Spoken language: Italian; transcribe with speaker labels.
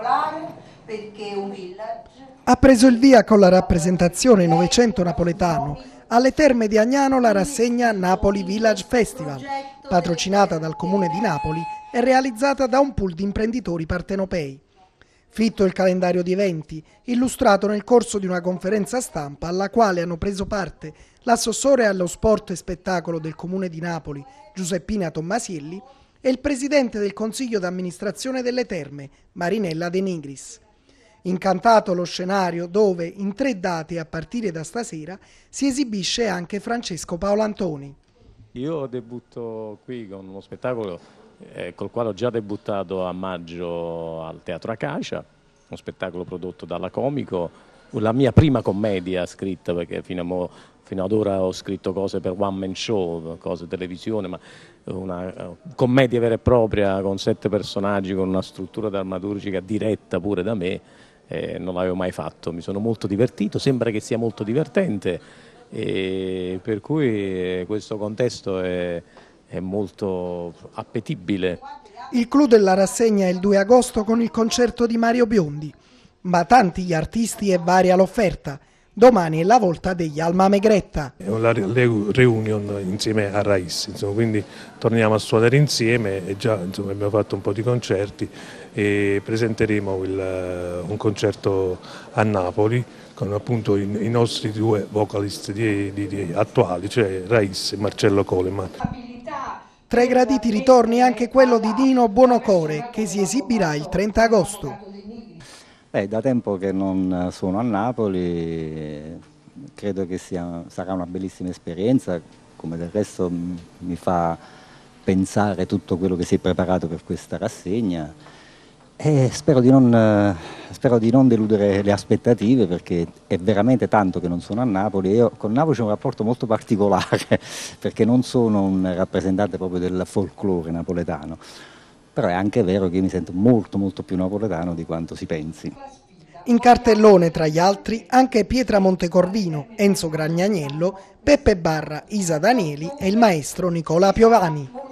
Speaker 1: particolare perché un village...
Speaker 2: Ha preso il via con la rappresentazione Novecento Napoletano alle Terme di Agnano la rassegna Napoli Village Festival, patrocinata dal Comune di Napoli e realizzata da un pool di imprenditori partenopei. Fitto il calendario di eventi, illustrato nel corso di una conferenza stampa alla quale hanno preso parte l'assessore allo sport e spettacolo del Comune di Napoli, Giuseppina Tommasielli, e il presidente del consiglio d'amministrazione delle terme, Marinella De Nigris. Incantato lo scenario dove, in tre date a partire da stasera, si esibisce anche Francesco Paolo Antoni.
Speaker 1: Io debutto qui con uno spettacolo eh, col quale ho già debuttato a maggio al Teatro Acacia, uno spettacolo prodotto dalla Comico la mia prima commedia scritta, perché fino a mo fino ad ora ho scritto cose per one man show, cose televisione, ma una commedia vera e propria con sette personaggi, con una struttura drammaturgica diretta pure da me, eh, non l'avevo mai fatto, mi sono molto divertito, sembra che sia molto divertente, e per cui eh, questo contesto è, è molto appetibile.
Speaker 2: Il clou della rassegna è il 2 agosto con il concerto di Mario Biondi ma tanti gli artisti e varia l'offerta. Domani è la volta degli Alma Megretta.
Speaker 3: È una reunion insieme a Rais, insomma, quindi torniamo a suonare insieme e già insomma, abbiamo fatto un po' di concerti e presenteremo il, eh, un concerto a Napoli con appunto i, i nostri due vocalist di, di, di, attuali, cioè Rais e Marcello Coleman.
Speaker 2: Tra i graditi ritorni anche quello di Dino Buonocore che si esibirà il 30 agosto.
Speaker 4: Beh, da tempo che non sono a Napoli, credo che sia, sarà una bellissima esperienza, come del resto mi fa pensare tutto quello che si è preparato per questa rassegna e spero di, non, spero di non deludere le aspettative perché è veramente tanto che non sono a Napoli io con Napoli c'è un rapporto molto particolare perché non sono un rappresentante proprio del folklore napoletano però è anche vero che io mi sento molto molto più napoletano di quanto si pensi.
Speaker 2: In cartellone, tra gli altri, anche Pietra Montecorvino, Enzo Gragnaniello, Peppe Barra, Isa Danieli e il maestro Nicola Piovani.